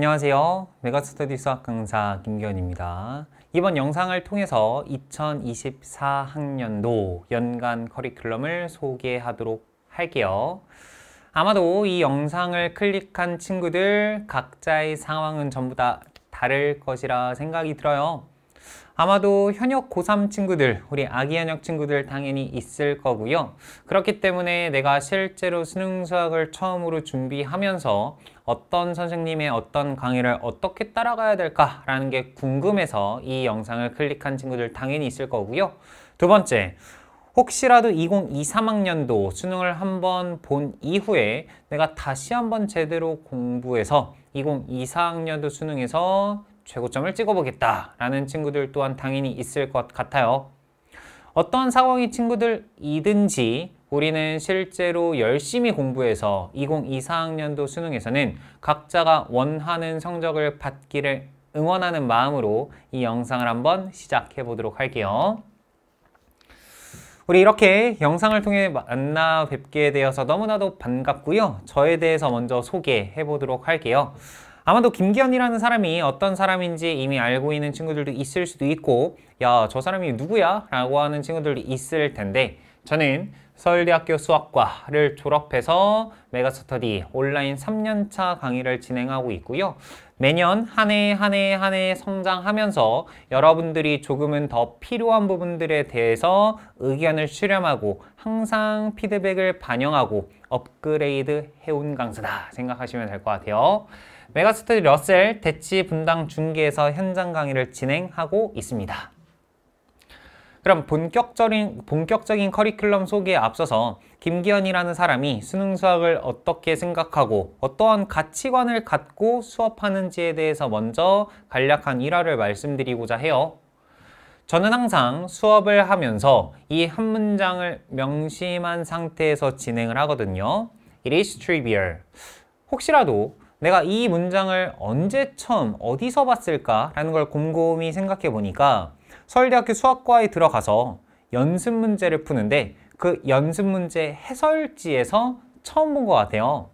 안녕하세요. 메가스터디 수학 강사 김기현입니다. 이번 영상을 통해서 2024학년도 연간 커리큘럼을 소개하도록 할게요. 아마도 이 영상을 클릭한 친구들 각자의 상황은 전부 다 다를 것이라 생각이 들어요. 아마도 현역 고3 친구들, 우리 아기 현역 친구들 당연히 있을 거고요. 그렇기 때문에 내가 실제로 수능 수학을 처음으로 준비하면서 어떤 선생님의 어떤 강의를 어떻게 따라가야 될까라는 게 궁금해서 이 영상을 클릭한 친구들 당연히 있을 거고요. 두 번째, 혹시라도 2023학년도 수능을 한번 본 이후에 내가 다시 한번 제대로 공부해서 2024학년도 수능에서 최고점을 찍어보겠다라는 친구들 또한 당연히 있을 것 같아요. 어떤 상황이 친구들이든지 우리는 실제로 열심히 공부해서 2024학년도 수능에서는 각자가 원하는 성적을 받기를 응원하는 마음으로 이 영상을 한번 시작해 보도록 할게요. 우리 이렇게 영상을 통해 만나 뵙게 되어서 너무나도 반갑고요. 저에 대해서 먼저 소개해 보도록 할게요. 아마도 김기현이라는 사람이 어떤 사람인지 이미 알고 있는 친구들도 있을 수도 있고 야 저 사람이 누구야? 라고 하는 친구들도 있을 텐데 저는 서울대학교 수학과를 졸업해서 메가스터디 온라인 3년차 강의를 진행하고 있고요. 매년 한 해 한 해 한 해 성장하면서 여러분들이 조금은 더 필요한 부분들에 대해서 의견을 수렴하고 항상 피드백을 반영하고 업그레이드 해온 강사다 생각하시면 될 것 같아요. 메가스터디 러셀 대치 분당 중계에서 현장 강의를 진행하고 있습니다. 그럼 본격적인, 본격적인 커리큘럼 소개에 앞서서 김기현이라는 사람이 수능 수학을 어떻게 생각하고 어떠한 가치관을 갖고 수업하는지에 대해서 먼저 간략한 일화를 말씀드리고자 해요. 저는 항상 수업을 하면서 이 한 문장을 명심한 상태에서 진행을 하거든요. It is trivial. 혹시라도 내가 이 문장을 언제 처음 어디서 봤을까라는 걸 곰곰이 생각해 보니까 서울대학교 수학과에 들어가서 연습 문제를 푸는데 그 연습 문제 해설지에서 처음 본 것 같아요.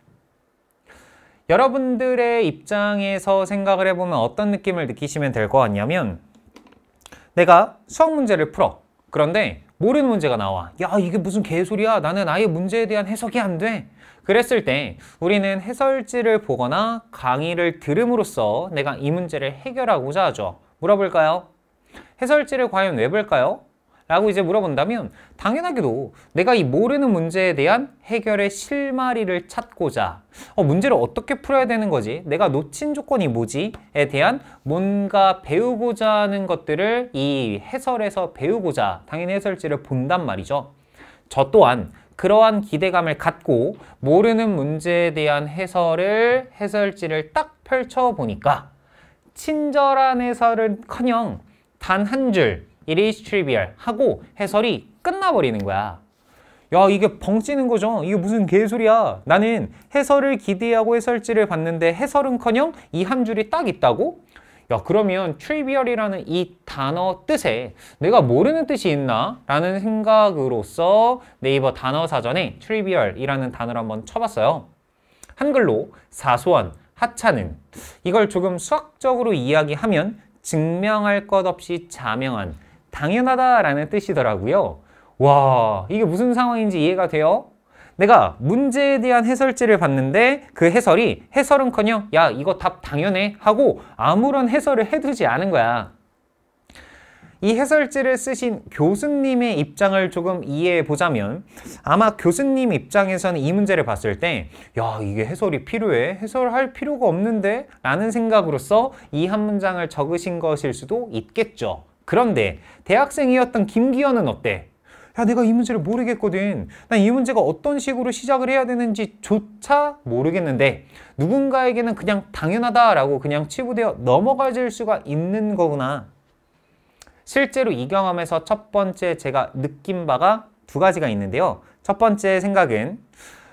여러분들의 입장에서 생각을 해보면 어떤 느낌을 느끼시면 될 것 같냐면 내가 수학 문제를 풀어. 그런데 모르는 문제가 나와. 야 이게 무슨 개소리야. 나는 아예 문제에 대한 해석이 안 돼. 그랬을 때 우리는 해설지를 보거나 강의를 들음으로써 내가 이 문제를 해결하고자 하죠. 물어볼까요? 해설지를 과연 왜 볼까요? 라고 이제 물어본다면 당연하게도 내가 이 모르는 문제에 대한 해결의 실마리를 찾고자 어, 문제를 어떻게 풀어야 되는 거지? 내가 놓친 조건이 뭐지? 에 대한 뭔가 배우고자 하는 것들을 이 해설에서 배우고자 당연히 해설지를 본단 말이죠. 저 또한 그러한 기대감을 갖고 모르는 문제에 대한 해설을 해설지를 딱 펼쳐보니까 친절한 해설은커녕 단 한줄 It is trivial 하고 해설이 끝나버리는 거야 야 이게 벙찌는 거죠 이게 무슨 개소리야 나는 해설을 기대하고 해설지를 봤는데 해설은커녕 이 한 줄이 딱 있다고? 야 그러면 트리비얼이라는 이 단어 뜻에 내가 모르는 뜻이 있나? 라는 생각으로서 네이버 단어 사전에 트리비얼이라는 단어를 한번 쳐봤어요. 한글로 사소한, 하찮은 이걸 조금 수학적으로 이야기하면 증명할 것 없이 자명한, 당연하다라는 뜻이더라고요. 와 이게 무슨 상황인지 이해가 돼요? 내가 문제에 대한 해설지를 봤는데 그 해설이 해설은커녕 야 이거 답 당연해 하고 아무런 해설을 해두지 않은 거야. 이 해설지를 쓰신 교수님의 입장을 조금 이해해 보자면 아마 교수님 입장에서는 이 문제를 봤을 때 야 이게 해설이 필요해 해설할 필요가 없는데 라는 생각으로서 이한 문장을 적으신 것일 수도 있겠죠 그런데 대학생이었던 김기현은 어때? 야 내가 이 문제를 모르겠거든 난 이 문제가 어떤 식으로 시작을 해야 되는지 조차 모르겠는데 누군가에게는 그냥 당연하다라고 그냥 치부되어 넘어가질 수가 있는 거구나 실제로 이 경험에서 첫 번째 제가 느낀 바가 두 가지가 있는데요 첫 번째 생각은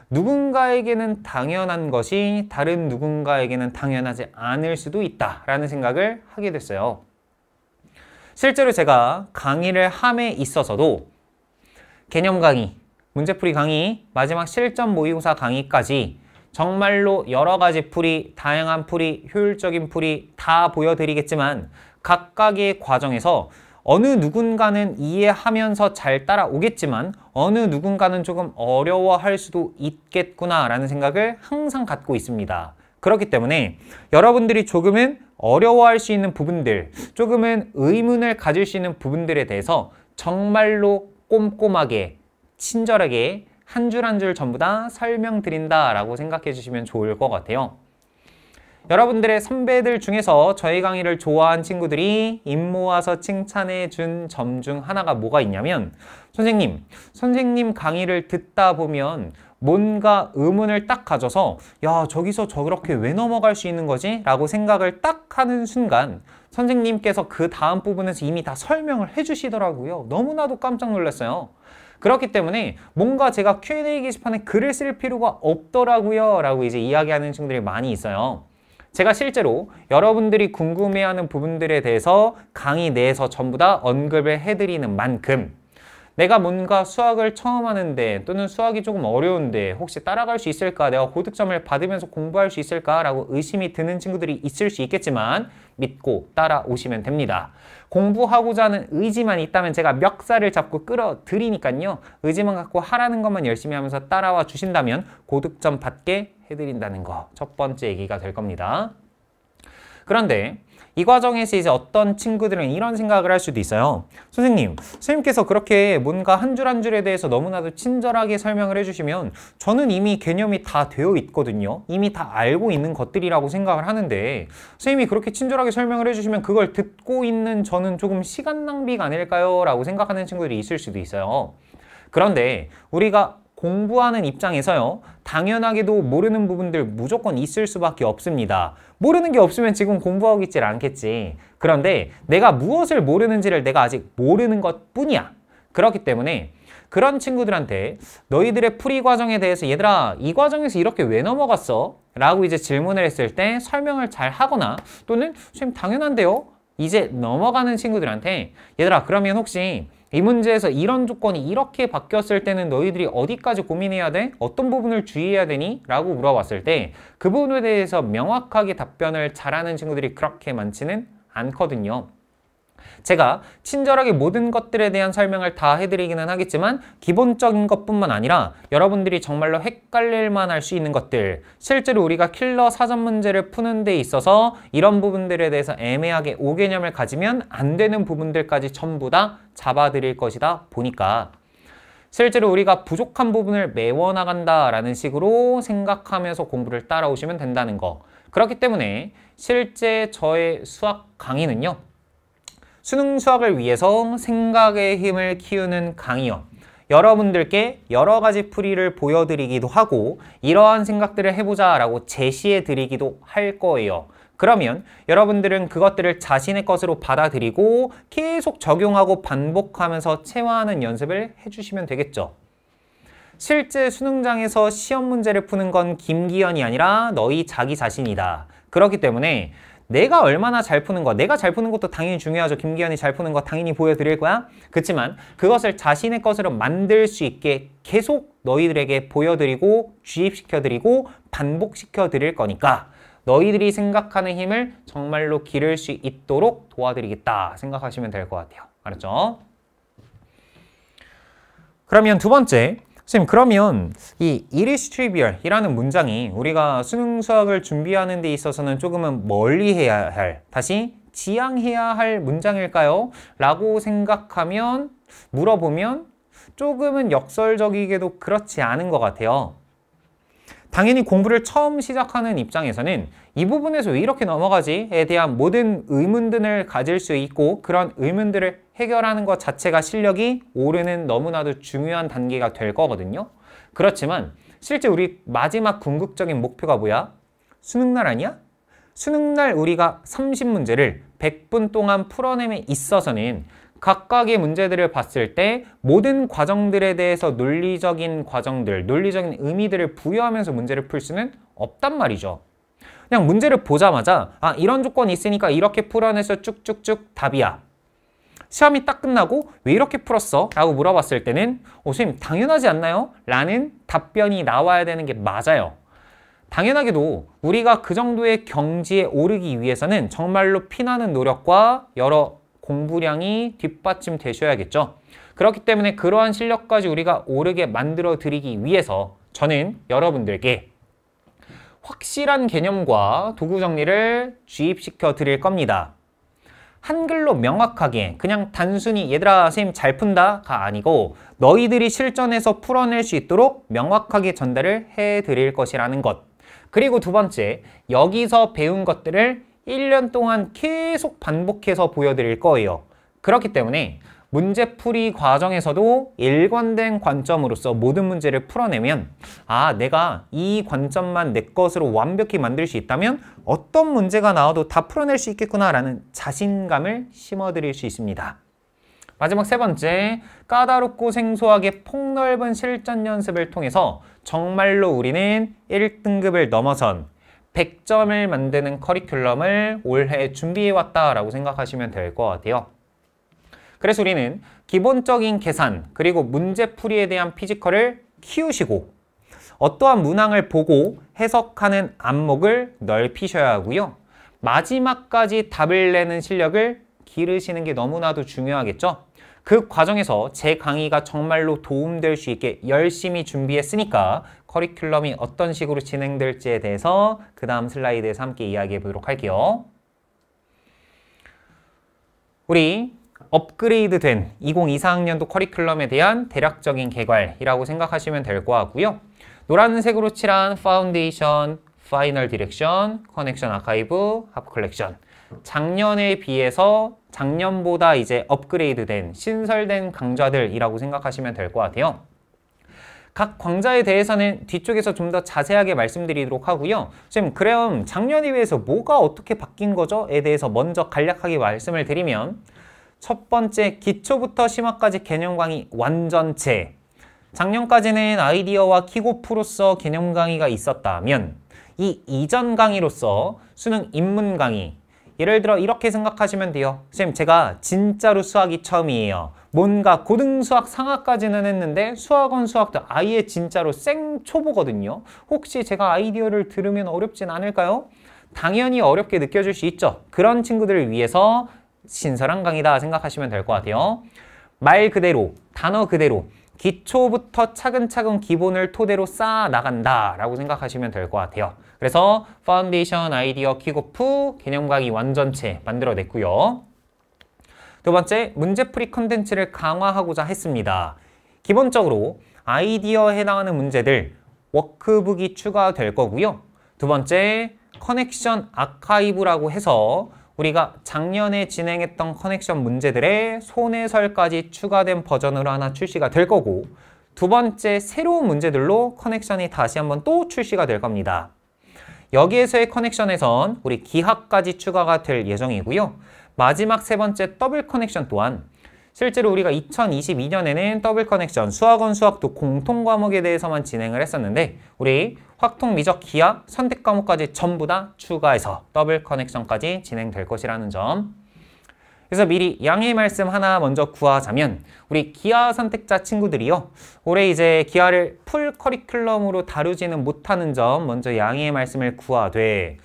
누군가에게는 당연한 것이 다른 누군가에게는 당연하지 않을 수도 있다라는 생각을 하게 됐어요. 실제로 제가 강의를 함에 있어서도 개념 강의, 문제풀이 강의, 마지막 실전 모의고사 강의까지 정말로 여러 가지 풀이, 다양한 풀이, 효율적인 풀이 다 보여드리겠지만 각각의 과정에서 어느 누군가는 이해하면서 잘 따라오겠지만 어느 누군가는 조금 어려워할 수도 있겠구나라는 생각을 항상 갖고 있습니다. 그렇기 때문에 여러분들이 조금은 어려워할 수 있는 부분들, 조금은 의문을 가질 수 있는 부분들에 대해서 정말로 꼼꼼하게, 친절하게 한 줄 한 줄 전부 다 설명드린다 라고 생각해 주시면 좋을 것 같아요. 여러분들의 선배들 중에서 저희 강의를 좋아한 친구들이 입 모아서 칭찬해 준 점 중 하나가 뭐가 있냐면 선생님, 선생님 강의를 듣다 보면 뭔가 의문을 딱 가져서 야 저기서 저렇게 왜 넘어갈 수 있는 거지? 라고 생각을 딱 하는 순간 선생님께서 그 다음 부분에서 이미 다 설명을 해주시더라고요. 너무나도 깜짝 놀랐어요. 그렇기 때문에 뭔가 제가 Q&A 게시판에 글을 쓸 필요가 없더라고요 라고 이제 이야기하는 친구들이 많이 있어요. 제가 실제로 여러분들이 궁금해하는 부분들에 대해서 강의 내에서 전부 다 언급을 해드리는 만큼 내가 뭔가 수학을 처음 하는데 또는 수학이 조금 어려운데 혹시 따라갈 수 있을까? 내가 고득점을 받으면서 공부할 수 있을까? 라고 의심이 드는 친구들이 있을 수 있겠지만 믿고 따라오시면 됩니다. 공부하고자 하는 의지만 있다면 제가 멱살을 잡고 끌어들이니까요. 의지만 갖고 하라는 것만 열심히 하면서 따라와 주신다면 고득점 받게 해드린다는 거 첫 번째 얘기가 될 겁니다. 그런데 이 과정에서 이제 어떤 친구들은 이런 생각을 할 수도 있어요. 선생님, 선생님께서 그렇게 뭔가 한 줄 한 줄에 대해서 너무나도 친절하게 설명을 해주시면 저는 이미 개념이 다 되어 있거든요. 이미 다 알고 있는 것들이라고 생각을 하는데 선생님이 그렇게 친절하게 설명을 해주시면 그걸 듣고 있는 저는 조금 시간 낭비가 아닐까요? 라고 생각하는 친구들이 있을 수도 있어요. 그런데 우리가 공부하는 입장에서요. 당연하게도 모르는 부분들 무조건 있을 수밖에 없습니다. 모르는 게 없으면 지금 공부하고 있질 않겠지. 그런데 내가 무엇을 모르는지를 내가 아직 모르는 것뿐이야. 그렇기 때문에 그런 친구들한테 너희들의 풀이 과정에 대해서 얘들아 이 과정에서 이렇게 왜 넘어갔어? 라고 이제 질문을 했을 때 설명을 잘 하거나 또는 선생님 당연한데요? 이제 넘어가는 친구들한테 얘들아 그러면 혹시 이 문제에서 이런 조건이 이렇게 바뀌었을 때는 너희들이 어디까지 고민해야 돼? 어떤 부분을 주의해야 되니? 라고 물어봤을 때 그 부분에 대해서 명확하게 답변을 잘하는 친구들이 그렇게 많지는 않거든요. 제가 친절하게 모든 것들에 대한 설명을 다 해드리기는 하겠지만 기본적인 것뿐만 아니라 여러분들이 정말로 헷갈릴만 할 수 있는 것들 실제로 우리가 킬러 사전 문제를 푸는 데 있어서 이런 부분들에 대해서 애매하게 오개념을 가지면 안 되는 부분들까지 전부 다 잡아드릴 것이다 보니까 실제로 우리가 부족한 부분을 메워나간다라는 식으로 생각하면서 공부를 따라오시면 된다는 거 그렇기 때문에 실제 저의 수학 강의는요 수능 수학을 위해서 생각의 힘을 키우는 강의요 여러분들께 여러 가지 풀이를 보여드리기도 하고 이러한 생각들을 해보자 라고 제시해 드리기도 할 거예요. 그러면 여러분들은 그것들을 자신의 것으로 받아들이고 계속 적용하고 반복하면서 체화하는 연습을 해주시면 되겠죠. 실제 수능장에서 시험 문제를 푸는 건 김기현이 아니라 너희 자기 자신이다. 그렇기 때문에 내가 얼마나 잘 푸는 거 내가 잘 푸는 것도 당연히 중요하죠 김기현이 잘 푸는 거 당연히 보여드릴 거야 그렇지만 그것을 자신의 것으로 만들 수 있게 계속 너희들에게 보여드리고 주입시켜드리고 반복시켜드릴 거니까 너희들이 생각하는 힘을 정말로 기를 수 있도록 도와드리겠다 생각하시면 될 것 같아요 알았죠? 그러면 두 번째 선생님 그러면 이 it is trivial 이라는 문장이 우리가 수능 수학을 준비하는 데 있어서는 조금은 멀리 해야 할 다시 지양해야 할 문장일까요? 라고 생각하면 물어보면 조금은 역설적이게도 그렇지 않은 것 같아요 당연히 공부를 처음 시작하는 입장에서는 이 부분에서 왜 이렇게 넘어가지에 대한 모든 의문들을 가질 수 있고 그런 의문들을 해결하는 것 자체가 실력이 오르는 너무나도 중요한 단계가 될 거거든요. 그렇지만 실제 우리 마지막 궁극적인 목표가 뭐야? 수능날 아니야? 수능날 우리가 30문제를 100분 동안 풀어냄에 있어서는 각각의 문제들을 봤을 때 모든 과정들에 대해서 논리적인 과정들, 논리적인 의미들을 부여하면서 문제를 풀 수는 없단 말이죠. 그냥 문제를 보자마자 아 이런 조건이 있으니까 이렇게 풀어내서 쭉쭉쭉 답이야. 시험이 딱 끝나고 왜 이렇게 풀었어? 라고 물어봤을 때는 어, 선생님 당연하지 않나요? 라는 답변이 나와야 되는 게 맞아요. 당연하게도 우리가 그 정도의 경지에 오르기 위해서는 정말로 피나는 노력과 여러 공부량이 뒷받침 되셔야겠죠. 그렇기 때문에 그러한 실력까지 우리가 오르게 만들어 드리기 위해서 저는 여러분들께 확실한 개념과 도구 정리를 주입시켜 드릴 겁니다. 한글로 명확하게 그냥 단순히 얘들아 선생님 잘 푼다가 아니고 너희들이 실전에서 풀어낼 수 있도록 명확하게 전달을 해드릴 것이라는 것 그리고 두 번째 여기서 배운 것들을 1년 동안 계속 반복해서 보여드릴 거예요. 그렇기 때문에 문제풀이 과정에서도 일관된 관점으로서 모든 문제를 풀어내면 아 내가 이 관점만 내 것으로 완벽히 만들 수 있다면 어떤 문제가 나와도 다 풀어낼 수 있겠구나라는 자신감을 심어드릴 수 있습니다. 마지막 세 번째, 까다롭고 생소하게 폭넓은 실전 연습을 통해서 정말로 우리는 1등급을 넘어선 100점을 만드는 커리큘럼을 올해 준비해왔다라고 생각하시면 될 것 같아요. 그래서 우리는 기본적인 계산 그리고 문제풀이에 대한 피지컬을 키우시고 어떠한 문항을 보고 해석하는 안목을 넓히셔야 하고요. 마지막까지 답을 내는 실력을 기르시는 게 너무나도 중요하겠죠. 그 과정에서 제 강의가 정말로 도움될 수 있게 열심히 준비했으니까 커리큘럼이 어떤 식으로 진행될지에 대해서 그 다음 슬라이드에서 함께 이야기해 보도록 할게요. 우리 업그레이드 된 2024학년도 커리큘럼에 대한 대략적인 개괄이라고 생각하시면 될것 같고요. 노란색으로 칠한 파운데이션, 파이널 디렉션, 커넥션 아카이브, 합 컬렉션 작년에 비해서 작년보다 이제 업그레이드 된, 신설된 강좌들이라고 생각하시면 될것 같아요. 각광자에 대해서는 뒤쪽에서 좀 더 자세하게 말씀드리도록 하고요. 선생님, 그럼 작년에 비해서 뭐가 어떻게 바뀐 거죠?에 대해서 먼저 간략하게 말씀을 드리면 첫 번째 기초부터 심화까지 개념 강의 완전체 작년까지는 아이디어와 키고프로서 개념 강의가 있었다면 이 이전 강의로서 수능 입문 강의 예를 들어 이렇게 생각하시면 돼요. 선생님 제가 진짜로 수학이 처음이에요. 뭔가 고등수학 상학까지는 했는데 수학원 수학도 아예 진짜로 생초보거든요. 혹시 제가 아이디어를 들으면 어렵진 않을까요? 당연히 어렵게 느껴질 수 있죠. 그런 친구들을 위해서 신설한 강의다 생각하시면 될 것 같아요. 말 그대로, 단어 그대로 기초부터 차근차근 기본을 토대로 쌓아 나간다라고 생각하시면 될 것 같아요. 그래서 파운데이션 아이디어 키고프 개념 강의 완전체 만들어냈고요. 두 번째, 문제풀이 컨텐츠를 강화하고자 했습니다. 기본적으로 아이디어에 해당하는 문제들 워크북이 추가될 거고요. 두 번째, 커넥션 아카이브라고 해서 우리가 작년에 진행했던 커넥션 문제들의 손해설까지 추가된 버전으로 하나 출시가 될 거고 두 번째 새로운 문제들로 커넥션이 다시 한번 또 출시가 될 겁니다. 여기에서의 커넥션에선 우리 기하까지 추가가 될 예정이고요. 마지막 세 번째 더블 커넥션 또한 실제로 우리가 2022년에는 더블 커넥션 수학원 수학도 공통 과목에 대해서만 진행을 했었는데 우리 확통 미적 기하 선택 과목까지 전부 다 추가해서 더블 커넥션까지 진행될 것이라는 점 그래서 미리 양해 말씀 하나 먼저 구하자면 우리 기하 선택자 친구들이요. 올해 이제 기하를풀 커리큘럼으로 다루지는 못하는 점 먼저 양해 말씀을 구하되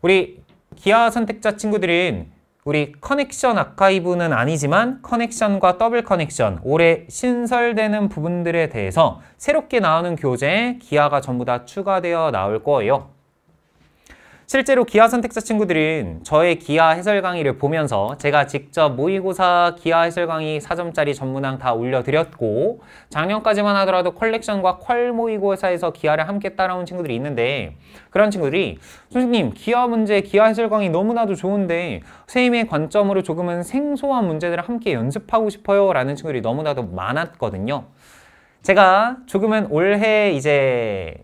우리 기하 선택자 친구들은 우리 커넥션 아카이브는 아니지만 커넥션과 더블 커넥션 올해 신설되는 부분들에 대해서 새롭게 나오는 교재에 기하가 전부 다 추가되어 나올 거예요. 실제로 기아 선택사 친구들은 저의 기아 해설 강의를 보면서 제가 직접 모의고사 기아 해설 강의 4점짜리 전문항 다 올려드렸고 작년까지만 하더라도 컬렉션과 퀄 모의고사에서 기아를 함께 따라온 친구들이 있는데 그런 친구들이 선생님 기아 문제, 기아 해설 강의 너무나도 좋은데 선생님의 관점으로 조금은 생소한 문제들을 함께 연습하고 싶어요 라는 친구들이 너무나도 많았거든요 제가 조금은 올해 이제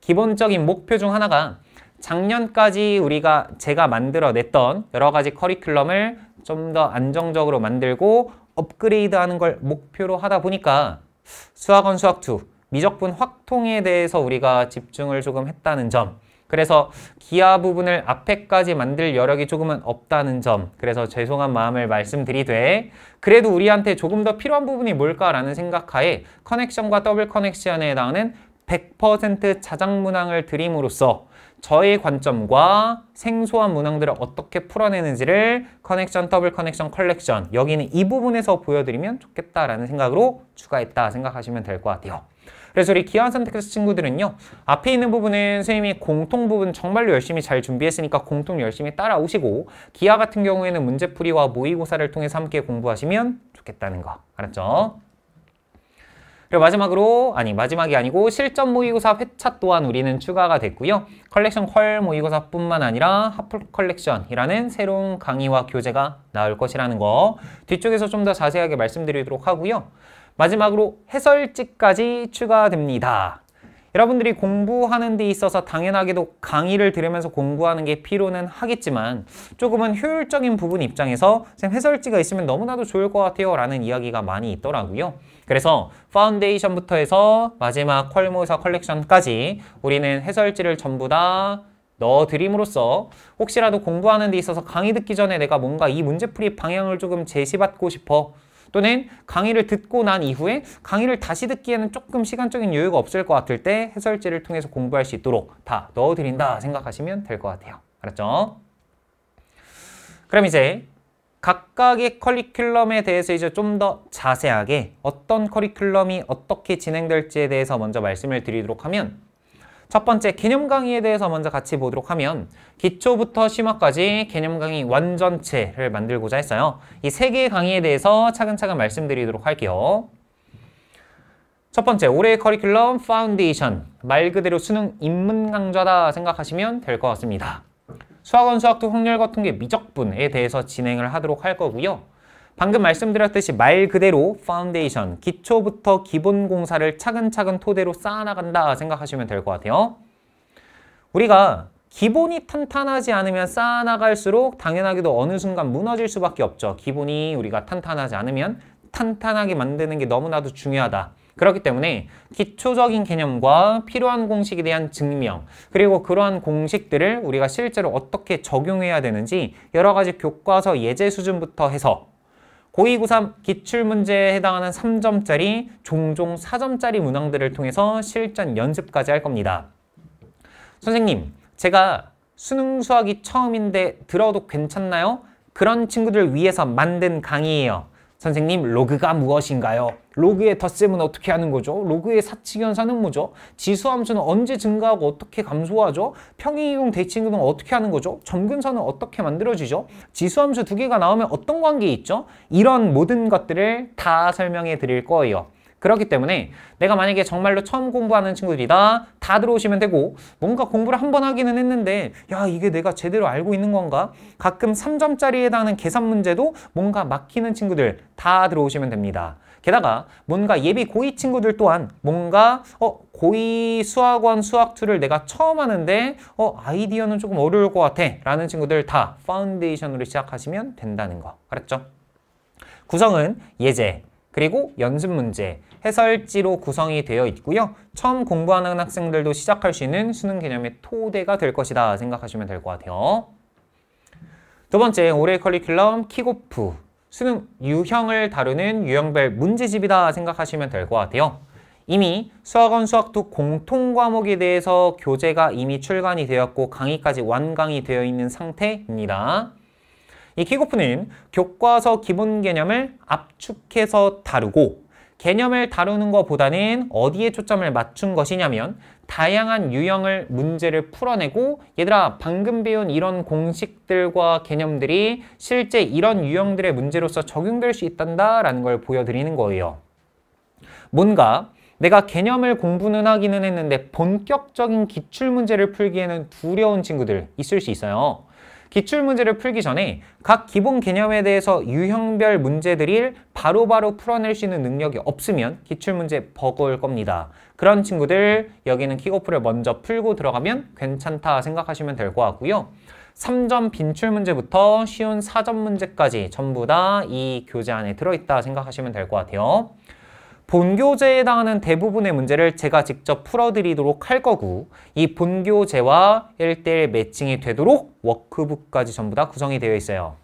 기본적인 목표 중 하나가 작년까지 우리가 제가 만들어냈던 여러 가지 커리큘럼을 좀 더 안정적으로 만들고 업그레이드하는 걸 목표로 하다 보니까 수학원 수학2 미적분 확통에 대해서 우리가 집중을 조금 했다는 점 그래서 기하 부분을 앞에까지 만들 여력이 조금은 없다는 점 그래서 죄송한 마음을 말씀드리되 그래도 우리한테 조금 더 필요한 부분이 뭘까라는 생각하에 커넥션과 더블 커넥션에 해당하는 100% 자작 문항을 드림으로써 저의 관점과 생소한 문항들을 어떻게 풀어내는지를 커넥션, 더블 커넥션, 컬렉션 여기는 이 부분에서 보여드리면 좋겠다라는 생각으로 추가했다 생각하시면 될 것 같아요. 그래서 우리 기아 선택해서 친구들은요. 앞에 있는 부분은 선생님이 공통 부분 정말로 열심히 잘 준비했으니까 공통 열심히 따라오시고 기아 같은 경우에는 문제풀이와 모의고사를 통해서 함께 공부하시면 좋겠다는 거 알았죠? 그리고 마지막으로 아니 마지막이 아니고 실전 모의고사 회차 또한 우리는 추가가 됐고요. 컬렉션 퀄 모의고사뿐만 아니라 하플 컬렉션이라는 새로운 강의와 교재가 나올 것이라는 거 뒤쪽에서 좀 더 자세하게 말씀드리도록 하고요. 마지막으로 해설지까지 추가됩니다. 여러분들이 공부하는 데 있어서 당연하게도 강의를 들으면서 공부하는 게 필요는 하겠지만 조금은 효율적인 부분 입장에서 해설지가 있으면 너무나도 좋을 것 같아요 라는 이야기가 많이 있더라고요. 그래서 파운데이션부터 해서 마지막 퀄모사 컬렉션까지 우리는 해설지를 전부 다 넣어드림으로써 혹시라도 공부하는 데 있어서 강의 듣기 전에 내가 뭔가 이 문제풀이 방향을 조금 제시받고 싶어 또는 강의를 듣고 난 이후에 강의를 다시 듣기에는 조금 시간적인 여유가 없을 것 같을 때 해설지를 통해서 공부할 수 있도록 다 넣어드린다 생각하시면 될 것 같아요. 알았죠? 그럼 이제 각각의 커리큘럼에 대해서 이제 좀 더 자세하게 어떤 커리큘럼이 어떻게 진행될지에 대해서 먼저 말씀을 드리도록 하면 첫 번째 개념 강의에 대해서 먼저 같이 보도록 하면 기초부터 심화까지 개념 강의 완전체를 만들고자 했어요. 이 세 개의 강의에 대해서 차근차근 말씀드리도록 할게요. 첫 번째 올해의 커리큘럼 파운데이션 말 그대로 수능 입문 강좌다 생각하시면 될 것 같습니다. 수학원 수학도 확률과 통계 미적분에 대해서 진행을 하도록 할 거고요. 방금 말씀드렸듯이 말 그대로 파운데이션, 기초부터 기본 공사를 차근차근 토대로 쌓아나간다 생각하시면 될 것 같아요. 우리가 기본이 탄탄하지 않으면 쌓아나갈수록 당연하게도 어느 순간 무너질 수밖에 없죠. 기본이 우리가 탄탄하지 않으면 탄탄하게 만드는 게 너무나도 중요하다. 그렇기 때문에 기초적인 개념과 필요한 공식에 대한 증명 그리고 그러한 공식들을 우리가 실제로 어떻게 적용해야 되는지 여러 가지 교과서 예제 수준부터 해서 고2고3 기출문제에 해당하는 3점짜리 종종 4점짜리 문항들을 통해서 실전 연습까지 할 겁니다. 선생님, 제가 수능 수학이 처음인데 들어도 괜찮나요? 그런 친구들 을 위해서 만든 강의예요. 선생님 로그가 무엇인가요? 로그의 덧셈은 어떻게 하는 거죠? 로그의 사칙 연산은 뭐죠? 지수함수는 언제 증가하고 어떻게 감소하죠? 평행이동 대칭이동 어떻게 하는 거죠? 점근선은 어떻게 만들어지죠? 지수함수 두 개가 나오면 어떤 관계 있죠? 이런 모든 것들을 다 설명해 드릴 거예요. 그렇기 때문에 내가 만약에 정말로 처음 공부하는 친구들이다 다 들어오시면 되고 뭔가 공부를 한 번 하기는 했는데 야 이게 내가 제대로 알고 있는 건가? 가끔 3점짜리에 해당하는 계산 문제도 뭔가 막히는 친구들 다 들어오시면 됩니다. 게다가 뭔가 예비 고2 친구들 또한 뭔가 어 고2 수학원 수학2를 내가 처음 하는데 어 아이디어는 조금 어려울 것 같아 라는 친구들 다 파운데이션으로 시작하시면 된다는 거 알았죠? 구성은 예제, 그리고 연습 문제, 해설지로 구성이 되어 있고요. 처음 공부하는 학생들도 시작할 수 있는 수능 개념의 토대가 될 것이다 생각하시면 될 것 같아요. 두 번째, 올해 커리큘럼 킥오프. 수능 유형을 다루는 유형별 문제집이다 생각하시면 될 것 같아요. 이미 수학원 수학도 공통 과목에 대해서 교재가 이미 출간이 되었고 강의까지 완강이 되어 있는 상태입니다. 이 키고프는 교과서 기본 개념을 압축해서 다루고 개념을 다루는 것보다는 어디에 초점을 맞춘 것이냐면 다양한 유형을 문제를 풀어내고 얘들아 방금 배운 이런 공식들과 개념들이 실제 이런 유형들의 문제로서 적용될 수 있단다 라는 걸 보여드리는 거예요. 뭔가 내가 개념을 공부는 하기는 했는데 본격적인 기출문제를 풀기에는 두려운 친구들 있을 수 있어요. 기출문제를 풀기 전에 각 기본 개념에 대해서 유형별 문제들을 바로바로 풀어낼 수 있는 능력이 없으면 기출문제 버거울 겁니다. 그런 친구들 여기는 킥오프를 먼저 풀고 들어가면 괜찮다 생각하시면 될 것 같고요. 3점 빈출 문제부터 쉬운 4점 문제까지 전부 다 이 교재 안에 들어있다 생각하시면 될 것 같아요. 본교재에 해당하는 대부분의 문제를 제가 직접 풀어드리도록 할 거고 이 본교재와 일대일 매칭이 되도록 워크북까지 전부 다 구성이 되어 있어요.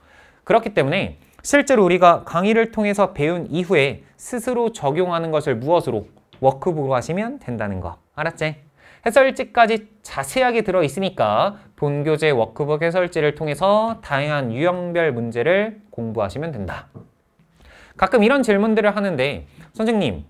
그렇기 때문에 실제로 우리가 강의를 통해서 배운 이후에 스스로 적용하는 것을 무엇으로 워크북으로 하시면 된다는 거 알았지? 해설지까지 자세하게 들어있으니까 본교재 워크북 해설지를 통해서 다양한 유형별 문제를 공부하시면 된다. 가끔 이런 질문들을 하는데 선생님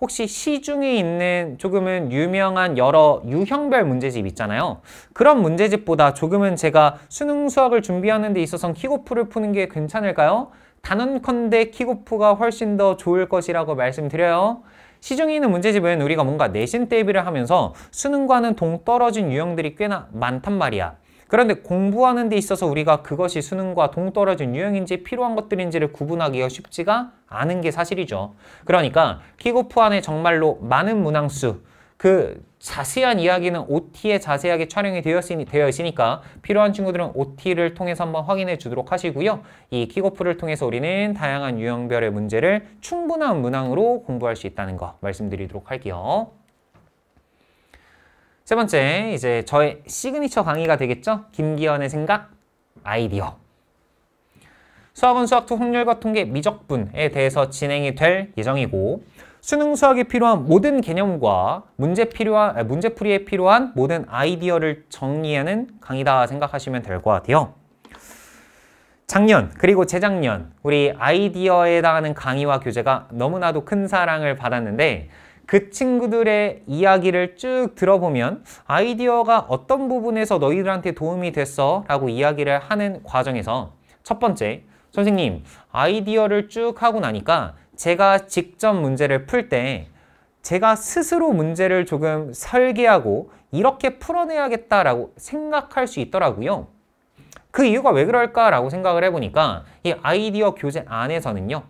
혹시 시중에 있는 조금은 유명한 여러 유형별 문제집 있잖아요 그런 문제집보다 조금은 제가 수능 수학을 준비하는 데 있어서 키고프를 푸는 게 괜찮을까요? 단언컨대 키고프가 훨씬 더 좋을 것이라고 말씀드려요 시중에 있는 문제집은 우리가 뭔가 내신 대비를 하면서 수능과는 동떨어진 유형들이 꽤나 많단 말이야 그런데 공부하는 데 있어서 우리가 그것이 수능과 동떨어진 유형인지 필요한 것들인지를 구분하기가 쉽지가 않은 게 사실이죠. 그러니까 킥오프 안에 정말로 많은 문항수, 그 자세한 이야기는 OT에 자세하게 촬영이 되어, 있으니, 되어 있으니까 필요한 친구들은 OT를 통해서 한번 확인해 주도록 하시고요. 이 킥오프를 통해서 우리는 다양한 유형별의 문제를 충분한 문항으로 공부할 수 있다는 거 말씀드리도록 할게요. 세 번째, 이제 저의 시그니처 강의가 되겠죠? 김기현의 생각, 아이디어. 수학은 수학투 확률과 통계 미적분에 대해서 진행이 될 예정이고 수능 수학에 필요한 모든 개념과 문제 필요한, 아, 문제풀이에 필요한 모든 아이디어를 정리하는 강의다 생각하시면 될 것 같아요. 작년 그리고 재작년 우리 아이디어에 해당하는 강의와 교재가 너무나도 큰 사랑을 받았는데 그 친구들의 이야기를 쭉 들어보면 아이디어가 어떤 부분에서 너희들한테 도움이 됐어? 라고 이야기를 하는 과정에서 첫 번째, 선생님 아이디어를 쭉 하고 나니까 제가 직접 문제를 풀 때 제가 스스로 문제를 조금 설계하고 이렇게 풀어내야겠다라고 생각할 수 있더라고요. 그 이유가 왜 그럴까라고 생각을 해보니까 이 아이디어 교재 안에서는요.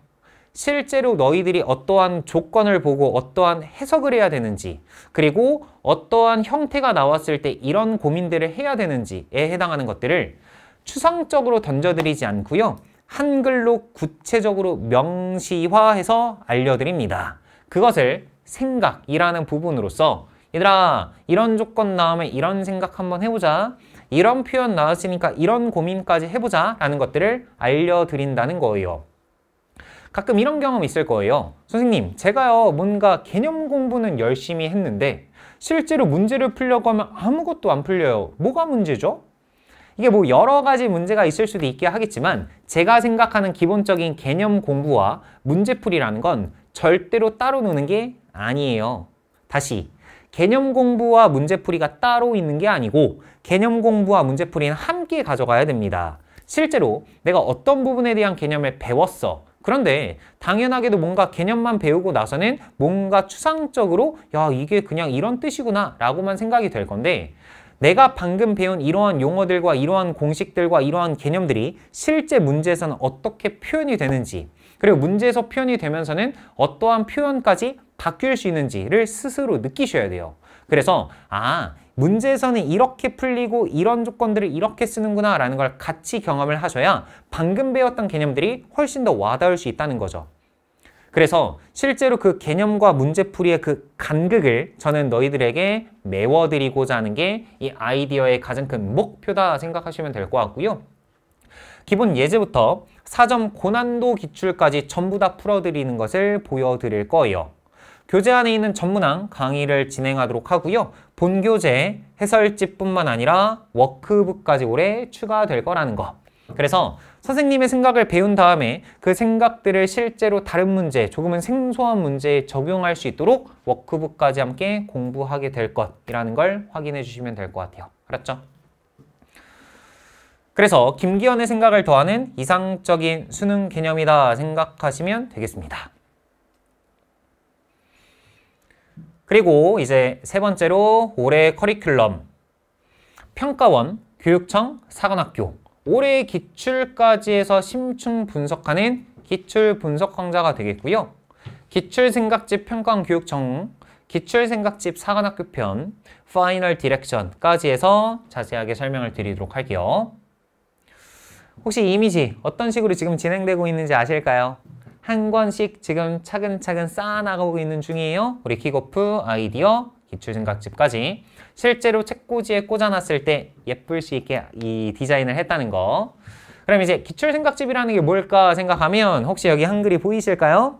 실제로 너희들이 어떠한 조건을 보고 어떠한 해석을 해야 되는지 그리고 어떠한 형태가 나왔을 때 이런 고민들을 해야 되는지에 해당하는 것들을 추상적으로 던져드리지 않고요. 한글로 구체적으로 명시화해서 알려드립니다. 그것을 생각이라는 부분으로서 얘들아 이런 조건 나오면 이런 생각 한번 해보자 이런 표현 나왔으니까 이런 고민까지 해보자 라는 것들을 알려드린다는 거예요. 가끔 이런 경험 있을 거예요. 선생님, 제가요, 뭔가 개념 공부는 열심히 했는데 실제로 문제를 풀려고 하면 아무것도 안 풀려요. 뭐가 문제죠? 이게 뭐 여러 가지 문제가 있을 수도 있게 하겠지만 제가 생각하는 기본적인 개념 공부와 문제풀이라는 건 절대로 따로 노는 게 아니에요. 다시 개념 공부와 문제풀이가 따로 있는 게 아니고 개념 공부와 문제풀이는 함께 가져가야 됩니다. 실제로 내가 어떤 부분에 대한 개념을 배웠어 그런데 당연하게도 뭔가 개념만 배우고 나서는 뭔가 추상적으로 야 이게 그냥 이런 뜻이구나 라고만 생각이 될 건데 내가 방금 배운 이러한 용어들과 이러한 공식들과 이러한 개념들이 실제 문제에서는 어떻게 표현이 되는지 그리고 문제에서 표현이 되면서는 어떠한 표현까지 바뀔 수 있는지를 스스로 느끼셔야 돼요. 그래서 아 문제에서는 이렇게 풀리고 이런 조건들을 이렇게 쓰는구나 라는 걸 같이 경험을 하셔야 방금 배웠던 개념들이 훨씬 더 와닿을 수 있다는 거죠. 그래서 실제로 그 개념과 문제풀이의 그 간극을 저는 너희들에게 메워드리고자 하는 게 이 아이디어의 가장 큰 목표다 생각하시면 될 것 같고요. 기본 예제부터 사점 고난도 기출까지 전부 다 풀어드리는 것을 보여드릴 거예요. 교재 안에 있는 전문항 강의를 진행하도록 하고요. 본 교재 해설집뿐만 아니라 워크북까지 올해 추가될 거라는 거. 그래서 선생님의 생각을 배운 다음에 그 생각들을 실제로 다른 문제, 조금은 생소한 문제에 적용할 수 있도록 워크북까지 함께 공부하게 될 것이라는 걸 확인해 주시면 될 것 같아요. 알았죠? 그래서 김기현의 생각을 더하는 이상적인 수능 개념이다 생각하시면 되겠습니다. 그리고 이제 세 번째로 올해 커리큘럼, 평가원, 교육청, 사관학교, 올해 기출까지 에서 심층 분석하는 기출 분석 강좌가 되겠고요. 기출 생각집 평가원 교육청, 기출 생각집 사관학교 편, 파이널 디렉션까지 해서 자세하게 설명을 드리도록 할게요. 혹시 이미지 어떤 식으로 지금 진행되고 있는지 아실까요? 한 권씩 지금 차근차근 쌓아나가고 있는 중이에요. 우리 킥오프 아이디어 기출생각집까지 실제로 책꽂이에 꽂아놨을 때 예쁠 수 있게 이 디자인을 했다는 거 그럼 이제 기출생각집이라는 게 뭘까 생각하면 혹시 여기 한글이 보이실까요?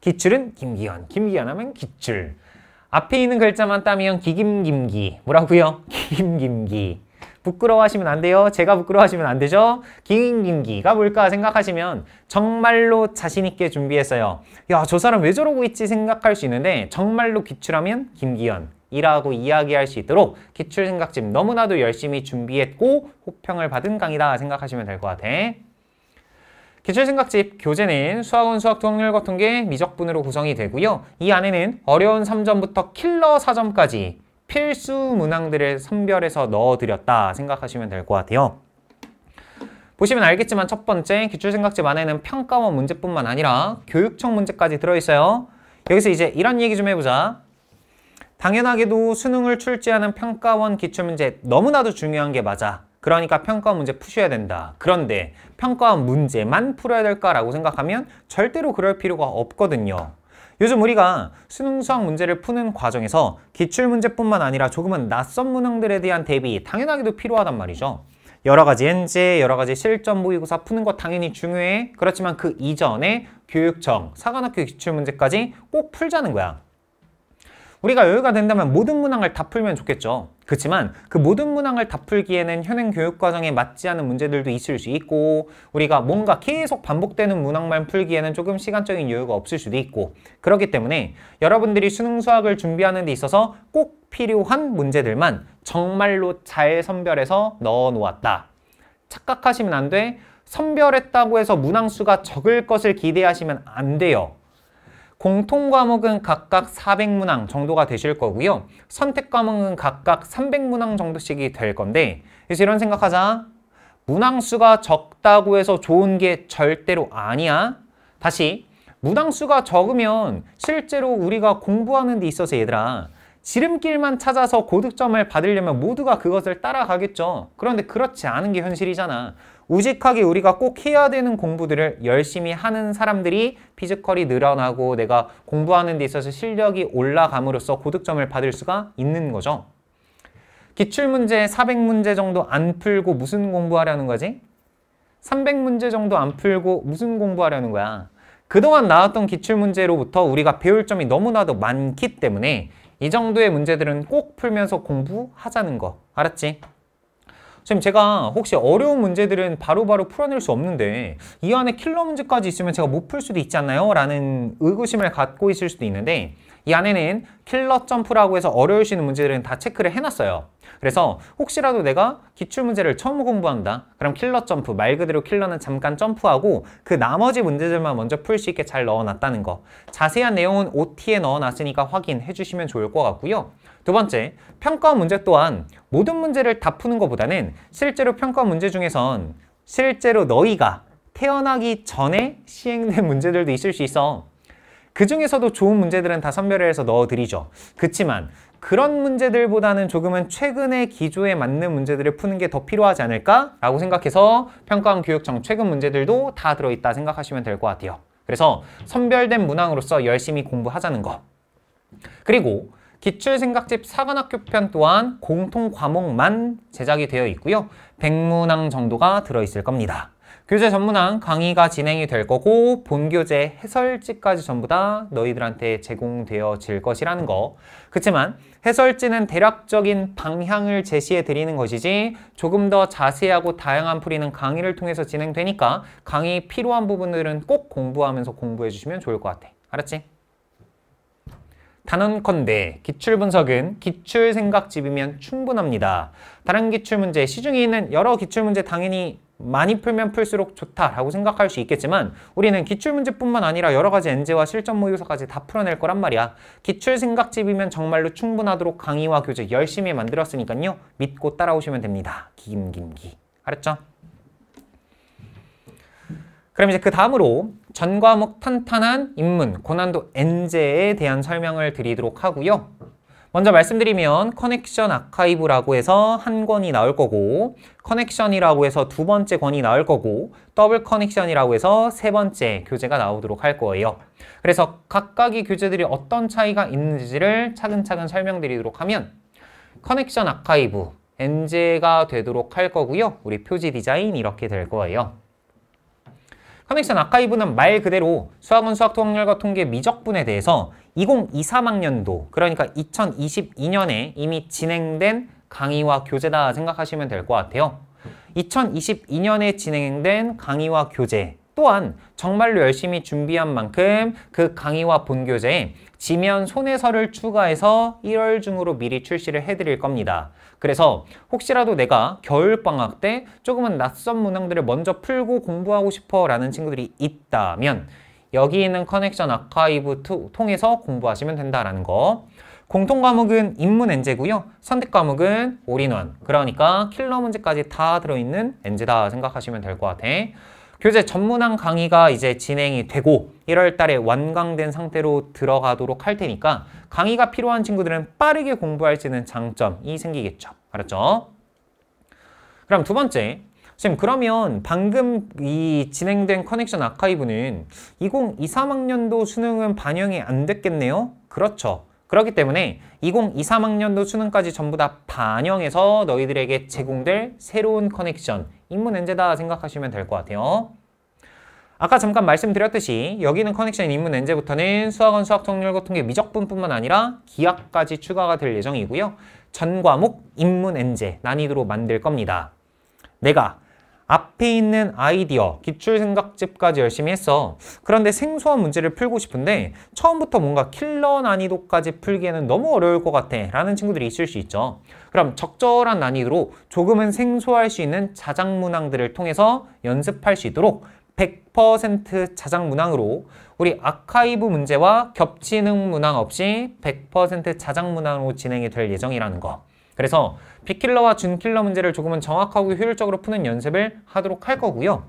기출은 김기현, 김기현 하면 기출 앞에 있는 글자만 따면 기김김기 뭐라고요? 기김김기 부끄러워하시면 안 돼요. 제가 부끄러워하시면 안 되죠. 기인기가 뭘까 생각하시면 정말로 자신 있게 준비했어요. 야, 저 사람 왜 저러고 있지 생각할 수 있는데 정말로 기출하면 김기현, 이라고 이야기할 수 있도록 기출생각집 너무나도 열심히 준비했고 호평을 받은 강의다 생각하시면 될 것 같아. 기출생각집 교재는 수학원 수학도 확률과 통계 미적분으로 구성이 되고요. 이 안에는 어려운 3점부터 킬러 4점까지 필수 문항들을 선별해서 넣어드렸다 생각하시면 될 것 같아요. 보시면 알겠지만 첫 번째 기출생각집 안에는 평가원 문제뿐만 아니라 교육청 문제까지 들어있어요. 여기서 이제 이런 얘기 좀 해보자. 당연하게도 수능을 출제하는 평가원 기출문제 너무나도 중요한 게 맞아. 그러니까 평가원 문제 푸셔야 된다. 그런데 평가원 문제만 풀어야 될까라고 생각하면 절대로 그럴 필요가 없거든요. 요즘 우리가 수능 수학 문제를 푸는 과정에서 기출문제뿐만 아니라 조금은 낯선 문항들에 대한 대비 당연하게도 필요하단 말이죠. 여러 가지 엔제, 여러 가지 실전 모의고사 푸는 거 당연히 중요해. 그렇지만 그 이전에 교육청, 사관학교 기출문제까지 꼭 풀자는 거야. 우리가 여유가 된다면 모든 문항을 다 풀면 좋겠죠. 그렇지만 그 모든 문항을 다 풀기에는 현행 교육 과정에 맞지 않은 문제들도 있을 수 있고 우리가 뭔가 계속 반복되는 문항만 풀기에는 조금 시간적인 여유가 없을 수도 있고 그렇기 때문에 여러분들이 수능 수학을 준비하는 데 있어서 꼭 필요한 문제들만 정말로 잘 선별해서 넣어 놓았다. 착각하시면 안 돼. 선별했다고 해서 문항수가 적을 것을 기대하시면 안 돼요. 공통 과목은 각각 400문항 정도가 되실 거고요. 선택 과목은 각각 300문항 정도씩이 될 건데 그래서 이런 생각하자. 문항수가 적다고 해서 좋은 게 절대로 아니야. 다시 문항수가 적으면 실제로 우리가 공부하는 데 있어서 얘들아 지름길만 찾아서 고득점을 받으려면 모두가 그것을 따라가겠죠. 그런데 그렇지 않은 게 현실이잖아. 우직하게 우리가 꼭 해야 되는 공부들을 열심히 하는 사람들이 피지컬이 늘어나고 내가 공부하는 데 있어서 실력이 올라감으로써 고득점을 받을 수가 있는 거죠. 기출문제 400문제 정도 안 풀고 무슨 공부하려는 거지? 300문제 정도 안 풀고 무슨 공부하려는 거야? 그동안 나왔던 기출문제로부터 우리가 배울 점이 너무나도 많기 때문에 이 정도의 문제들은 꼭 풀면서 공부하자는 거 알았지? 선생님 제가 혹시 어려운 문제들은 바로바로 바로 풀어낼 수 없는데 이 안에 킬러 문제까지 있으면 제가 못 풀 수도 있지 않나요? 라는 의구심을 갖고 있을 수도 있는데 이 안에는 킬러 점프라고 해서 어려우수는 문제들은 다 체크를 해놨어요. 그래서 혹시라도 내가 기출문제를 처음 공부한다. 그럼 킬러 점프, 말 그대로 킬러는 잠깐 점프하고 그 나머지 문제들만 먼저 풀 수 있게 잘 넣어놨다는 거. 자세한 내용은 OT에 넣어놨으니까 확인해 주시면 좋을 것 같고요. 두 번째, 평가 문제 또한 모든 문제를 다 푸는 것보다는 실제로 평가 문제 중에선 실제로 너희가 태어나기 전에 시행된 문제들도 있을 수 있어. 그 중에서도 좋은 문제들은 다 선별해서 넣어드리죠. 그렇지만 그런 문제들보다는 조금은 최근의 기조에 맞는 문제들을 푸는 게 더 필요하지 않을까? 라고 생각해서 평가원 교육청 최근 문제들도 다 들어있다 생각하시면 될 것 같아요. 그래서 선별된 문항으로서 열심히 공부하자는 거. 그리고 기출생각집 사관학교 편 또한 공통 과목만 제작이 되어 있고요. 100문항 정도가 들어있을 겁니다. 교재 전문항 강의가 진행이 될 거고 본 교재 해설지까지 전부 다 너희들한테 제공되어질 것이라는 거 그렇지만 해설지는 대략적인 방향을 제시해 드리는 것이지 조금 더 자세하고 다양한 풀이는 강의를 통해서 진행되니까 강의 필요한 부분들은 꼭 공부하면서 공부해 주시면 좋을 것 같아 알았지? 단언컨대 기출분석은 기출생각집이면 충분합니다. 다른 기출문제, 시중에 있는 여러 기출문제 당연히 많이 풀면 풀수록 좋다라고 생각할 수 있겠지만 우리는 기출문제뿐만 아니라 여러 가지 엔제와 실전 모의고사까지 다 풀어낼 거란 말이야. 기출 생각집이면 정말로 충분하도록 강의와 교재 열심히 만들었으니까요. 믿고 따라오시면 됩니다. 김김기. 알았죠? 그럼 이제 그 다음으로 전과목 탄탄한 입문 고난도 엔제에 대한 설명을 드리도록 하고요. 먼저 말씀드리면 커넥션 아카이브라고 해서 한 권이 나올 거고 커넥션이라고 해서 두 번째 권이 나올 거고 더블 커넥션이라고 해서 세 번째 교재가 나오도록 할 거예요. 그래서 각각의 교재들이 어떤 차이가 있는지를 차근차근 설명드리도록 하면 커넥션 아카이브 엔제가 되도록 할 거고요. 우리 표지 디자인 이렇게 될 거예요. 커넥션 아카이브는 말 그대로 수학원 수학 통합과 통계 미적분에 대해서 2023학년도 그러니까 2022년에 이미 진행된 강의와 교재다 생각하시면 될 것 같아요. 2022년에 진행된 강의와 교재 또한 정말로 열심히 준비한 만큼 그 강의와 본교재에 지면 손해설을 추가해서 1월 중으로 미리 출시를 해드릴 겁니다. 그래서 혹시라도 내가 겨울방학 때 조금은 낯선 문항들을 먼저 풀고 공부하고 싶어 라는 친구들이 있다면 여기 있는 커넥션 아카이브 2 통해서 공부하시면 된다라는 거. 공통 과목은 입문 엔제고요. 선택 과목은 올인원. 그러니까 킬러 문제까지 다 들어있는 엔제다 생각하시면 될 것 같아. 교재 전문항 강의가 이제 진행이 되고 1월 달에 완강된 상태로 들어가도록 할 테니까 강의가 필요한 친구들은 빠르게 공부할 수 있는 장점이 생기겠죠. 알았죠? 그럼 두 번째, 선생님 그러면 방금 이 진행된 커넥션 아카이브는 2023학년도 수능은 반영이 안 됐겠네요? 그렇죠. 그렇기 때문에 2023학년도 수능까지 전부 다 반영해서 너희들에게 제공될 새로운 커넥션 인문 엔제다 생각하시면 될 것 같아요. 아까 잠깐 말씀드렸듯이 여기는 커넥션 인문 엔제부터는 수학원 수학 정렬 고통계 미적분뿐만 아니라 기하까지 추가가 될 예정이고요. 전 과목 인문 엔제 난이도로 만들 겁니다. 내가 앞에 있는 아이디어, 기출생각집까지 열심히 했어. 그런데 생소한 문제를 풀고 싶은데 처음부터 뭔가 킬러 난이도까지 풀기에는 너무 어려울 것 같아 라는 친구들이 있을 수 있죠. 그럼 적절한 난이도로 조금은 생소할 수 있는 자작문항들을 통해서 연습할 수 있도록 100% 자작 문항으로 우리 아카이브 문제와 겹치는 문항 없이 100% 자작 문항으로 진행이 될 예정이라는 거. 그래서 빅킬러와 준킬러 문제를 조금은 정확하고 효율적으로 푸는 연습을 하도록 할 거고요.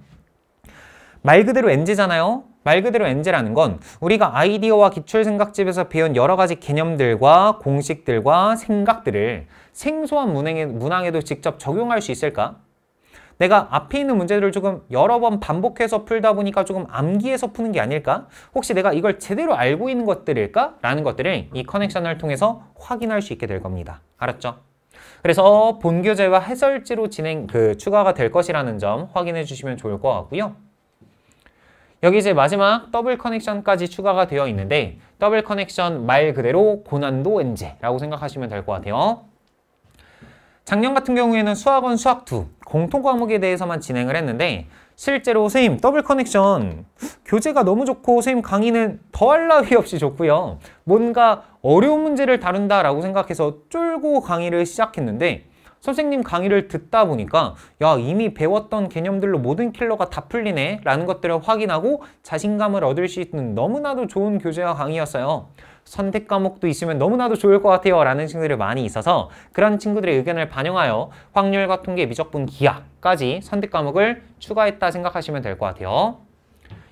말 그대로 엔제잖아요. 말 그대로 엔제라는 건 우리가 아이디어와 기출생각집에서 배운 여러 가지 개념들과 공식들과 생각들을 생소한 문항에, 문항에도 직접 적용할 수 있을까? 내가 앞에 있는 문제들을 조금 여러 번 반복해서 풀다 보니까 조금 암기해서 푸는 게 아닐까? 혹시 내가 이걸 제대로 알고 있는 것들일까? 라는 것들을 이 커넥션을 통해서 확인할 수 있게 될 겁니다. 알았죠? 그래서 본교재와 해설지로 진행 그 추가가 될 것이라는 점 확인해 주시면 좋을 것 같고요. 여기 이제 마지막 더블 커넥션까지 추가가 되어 있는데 더블 커넥션 말 그대로 고난도 엔제라고 생각하시면 될 것 같아요. 작년 같은 경우에는 수학원 수학2 공통 과목에 대해서만 진행을 했는데 실제로 선생님 더블 커넥션 교재가 너무 좋고 선생님 강의는 더할 나위 없이 좋고요. 뭔가 어려운 문제를 다룬다라고 생각해서 쫄고 강의를 시작했는데 선생님 강의를 듣다 보니까 야 이미 배웠던 개념들로 모든 킬러가 다 풀리네 라는 것들을 확인하고 자신감을 얻을 수 있는 너무나도 좋은 교재와 강의였어요. 선택 과목도 있으면 너무나도 좋을 것 같아요 라는 친구들이 많이 있어서 그런 친구들의 의견을 반영하여 확률과 통계 미적분 기하까지 선택 과목을 추가했다 생각하시면 될 것 같아요.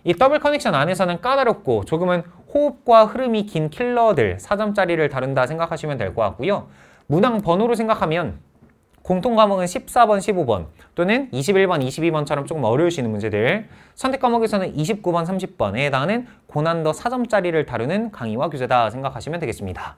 이 더블 커넥션 안에서는 까다롭고 조금은 호흡과 흐름이 긴 킬러들 4점짜리를 다룬다 생각하시면 될 것 같고요. 문항 번호로 생각하면 공통 과목은 14번, 15번 또는 21번, 22번처럼 조금 어려우시는 문제들 선택 과목에서는 29번, 30번에 해당하는 고난도 4점짜리를 다루는 강의와 교재다 생각하시면 되겠습니다.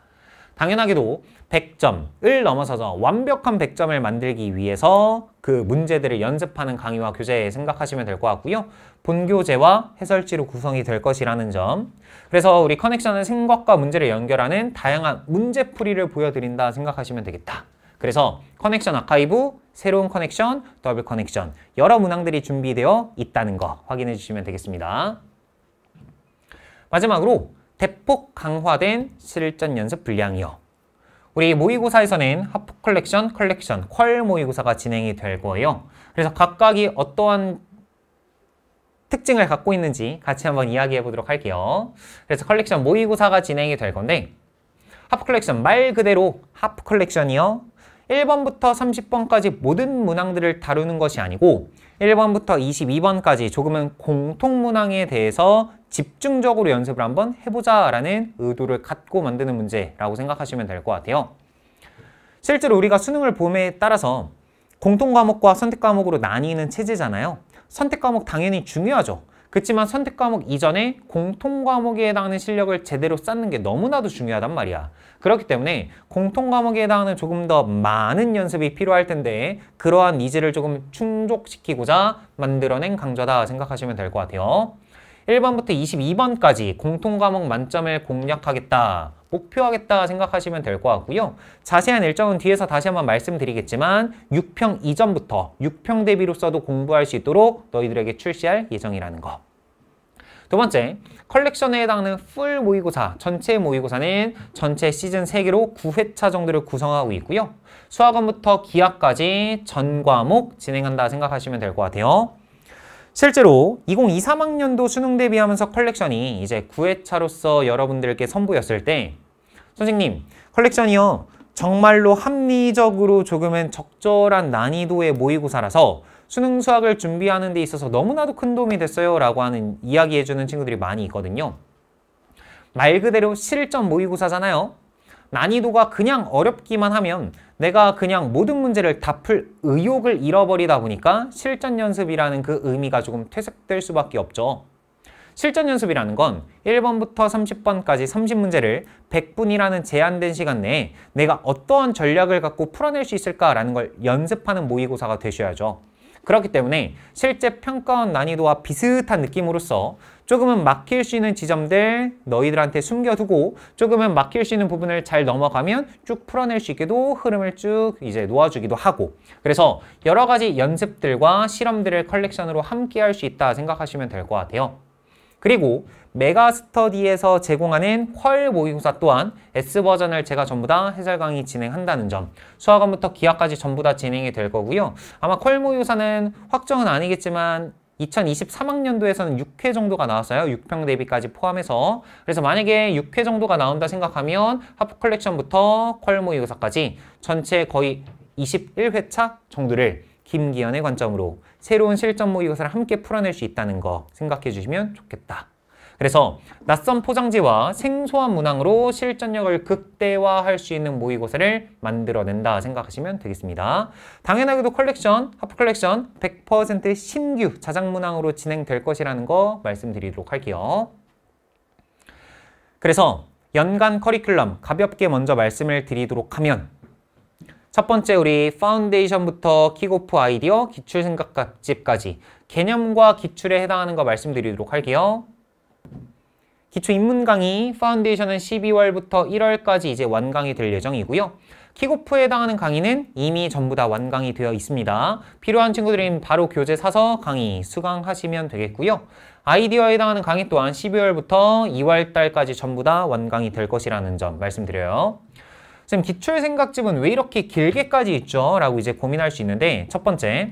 당연하게도 100점을 넘어서서 완벽한 100점을 만들기 위해서 그 문제들을 연습하는 강의와 교재 에 생각하시면 될 것 같고요. 본교재와 해설지로 구성이 될 것이라는 점 그래서 우리 커넥션은 생각과 문제를 연결하는 다양한 문제풀이를 보여드린다 생각하시면 되겠다. 그래서 커넥션 아카이브, 새로운 커넥션, 더블 커넥션 여러 문항들이 준비되어 있다는 거 확인해 주시면 되겠습니다. 마지막으로 대폭 강화된 실전 연습 분량이요. 우리 모의고사에서는 하프 컬렉션, 컬렉션, 퀄 모의고사가 진행이 될 거예요. 그래서 각각이 어떠한 특징을 갖고 있는지 같이 한번 이야기해 보도록 할게요. 그래서 컬렉션 모의고사가 진행이 될 건데 하프 컬렉션 말 그대로 하프 컬렉션이요. 1번부터 30번까지 모든 문항들을 다루는 것이 아니고 1번부터 22번까지 조금은 공통문항에 대해서 집중적으로 연습을 한번 해보자 라는 의도를 갖고 만드는 문제라고 생각하시면 될 것 같아요. 실제로 우리가 수능을 봄에 따라서 공통과목과 선택과목으로 나뉘는 체제잖아요. 선택 과목 당연히 중요하죠. 그렇지만 선택 과목 이전에 공통 과목에 해당하는 실력을 제대로 쌓는 게 너무나도 중요하단 말이야. 그렇기 때문에 공통 과목에 해당하는 조금 더 많은 연습이 필요할 텐데 그러한 니즈를 조금 충족시키고자 만들어낸 강좌다 생각하시면 될 것 같아요. 1번부터 22번까지 공통 과목 만점을 공략하겠다. 목표하겠다 생각하시면 될 것 같고요. 자세한 일정은 뒤에서 다시 한번 말씀드리겠지만 6평 이전부터 6평 대비로서도 공부할 수 있도록 너희들에게 출시할 예정이라는 거. 두 번째, 컬렉션에 해당하는 풀 모의고사, 전체 모의고사는 전체 시즌 3개로 9회차 정도를 구성하고 있고요. 수학원부터 기하까지 전 과목 진행한다 생각하시면 될 것 같아요. 실제로 2023학년도 수능 대비하면서 컬렉션이 이제 9회차로서 여러분들께 선보였을 때 선생님 컬렉션이요 정말로 합리적으로 조금은 적절한 난이도의 모의고사라서 수능 수학을 준비하는 데 있어서 너무나도 큰 도움이 됐어요 라고 하는 이야기해주는 친구들이 많이 있거든요 말 그대로 실전 모의고사잖아요 난이도가 그냥 어렵기만 하면 내가 그냥 모든 문제를 다 풀 의욕을 잃어버리다 보니까 실전 연습이라는 그 의미가 조금 퇴색될 수밖에 없죠. 실전 연습이라는 건 1번부터 30번까지 30문제를 100분이라는 제한된 시간 내에 내가 어떠한 전략을 갖고 풀어낼 수 있을까라는 걸 연습하는 모의고사가 되셔야죠. 그렇기 때문에 실제 평가원 난이도와 비슷한 느낌으로써 조금은 막힐 수 있는 지점들 너희들한테 숨겨두고 조금은 막힐 수 있는 부분을 잘 넘어가면 쭉 풀어낼 수 있게도 흐름을 쭉 이제 놓아주기도 하고 그래서 여러 가지 연습들과 실험들을 컬렉션으로 함께 할 수 있다 생각하시면 될 것 같아요. 그리고 메가스터디에서 제공하는 퀄 모의고사 또한 S버전을 제가 전부 다 해설 강의 진행한다는 점 수학원부터 기하까지 전부 다 진행이 될 거고요. 아마 퀄 모의고사는 확정은 아니겠지만 2023학년도에서는 6회 정도가 나왔어요. 6평 대비까지 포함해서. 그래서 만약에 6회 정도가 나온다 생각하면 하프 컬렉션부터 퀄 모의고사까지 전체 거의 21회차 정도를 김기현의 관점으로 새로운 실전 모의고사를 함께 풀어낼 수 있다는 거 생각해 주시면 좋겠다. 그래서 낯선 포장지와 생소한 문항으로 실전력을 극대화할 수 있는 모의고사를 만들어낸다 생각하시면 되겠습니다. 당연하게도 컬렉션, 하프 컬렉션 100% 신규 자작 문항으로 진행될 것이라는 거 말씀드리도록 할게요. 그래서 연간 커리큘럼 가볍게 먼저 말씀을 드리도록 하면 첫 번째 우리 파운데이션부터 킥오프 아이디어, 기출 생각집까지 개념과 기출에 해당하는 거 말씀드리도록 할게요. 기초 입문 강의 파운데이션은 12월부터 1월까지 이제 완강이 될 예정이고요. 킥오프에 해당하는 강의는 이미 전부 다 완강이 되어 있습니다. 필요한 친구들은 바로 교재 사서 강의 수강하시면 되겠고요. 아이디어에 해당하는 강의 또한 12월부터 2월달까지 전부 다 완강이 될 것이라는 점 말씀드려요. 지금 기출 생각집은 왜 이렇게 길게까지 있죠? 라고 이제 고민할 수 있는데 첫 번째,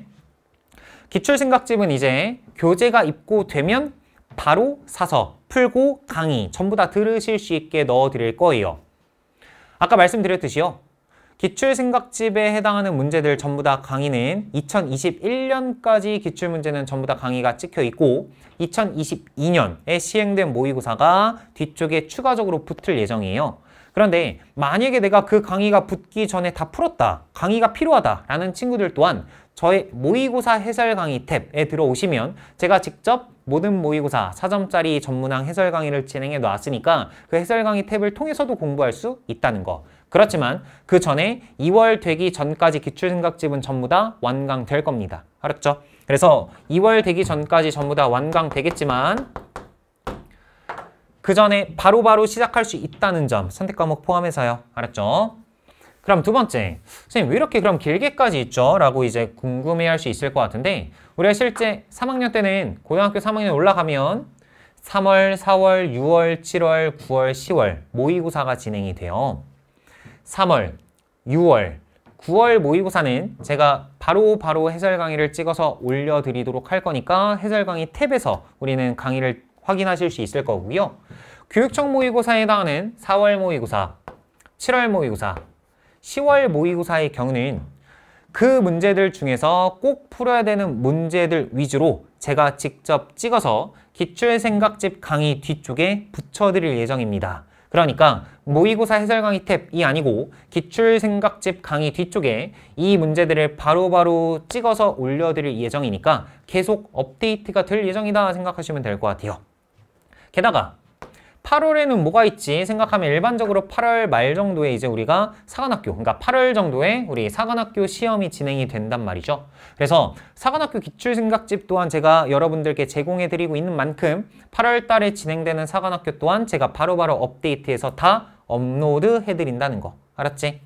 기출 생각집은 이제 교재가 입고되면 바로 사서 풀고 강의 전부 다 들으실 수 있게 넣어드릴 거예요. 아까 말씀드렸듯이요. 기출생각집에 해당하는 문제들 전부 다 강의는 2021년까지 기출문제는 전부 다 강의가 찍혀 있고 2022년에 시행된 모의고사가 뒤쪽에 추가적으로 붙을 예정이에요. 그런데 만약에 내가 그 강의가 붙기 전에 다 풀었다. 강의가 필요하다라는 친구들 또한 저의 모의고사 해설 강의 탭에 들어오시면 제가 직접 모든 모의고사 4점짜리 전문항 해설 강의를 진행해 놨으니까 그 해설 강의 탭을 통해서도 공부할 수 있다는 거. 그렇지만 그 전에 2월 되기 전까지 기출생각집은 전부 다 완강될 겁니다. 알았죠? 그래서 2월 되기 전까지 전부 다 완강되겠지만 그 전에 바로바로 시작할 수 있다는 점 선택 과목 포함해서요. 알았죠? 그럼 두 번째, 선생님 왜 이렇게 그럼 길게까지 있죠? 라고 이제 궁금해할 수 있을 것 같은데 우리가 실제 3학년 때는 고등학교 3학년 올라가면 3월, 4월, 6월, 7월, 9월, 10월 모의고사가 진행이 돼요. 3월, 6월, 9월 모의고사는 제가 바로바로 바로 해설 강의를 찍어서 올려드리도록 할 거니까 해설 강의 탭에서 우리는 강의를 확인하실 수 있을 거고요. 교육청 모의고사에 해당하는 4월 모의고사, 7월 모의고사, 10월 모의고사의 경우는 그 문제들 중에서 꼭 풀어야 되는 문제들 위주로 제가 직접 찍어서 기출생각집 강의 뒤쪽에 붙여드릴 예정입니다. 그러니까 모의고사 해설 강의 탭이 아니고 기출생각집 강의 뒤쪽에 이 문제들을 바로바로 바로 찍어서 올려드릴 예정이니까 계속 업데이트가 될 예정이다 생각하시면 될 것 같아요. 게다가 8월에는 뭐가 있지 생각하면 일반적으로 8월 말 정도에 이제 우리가 사관학교 그러니까 8월 정도에 우리 사관학교 시험이 진행이 된단 말이죠 그래서 사관학교 기출생각집 또한 제가 여러분들께 제공해 드리고 있는 만큼 8월 달에 진행되는 사관학교 또한 제가 바로바로 바로 업데이트해서 다 업로드 해 드린다는 거 알았지?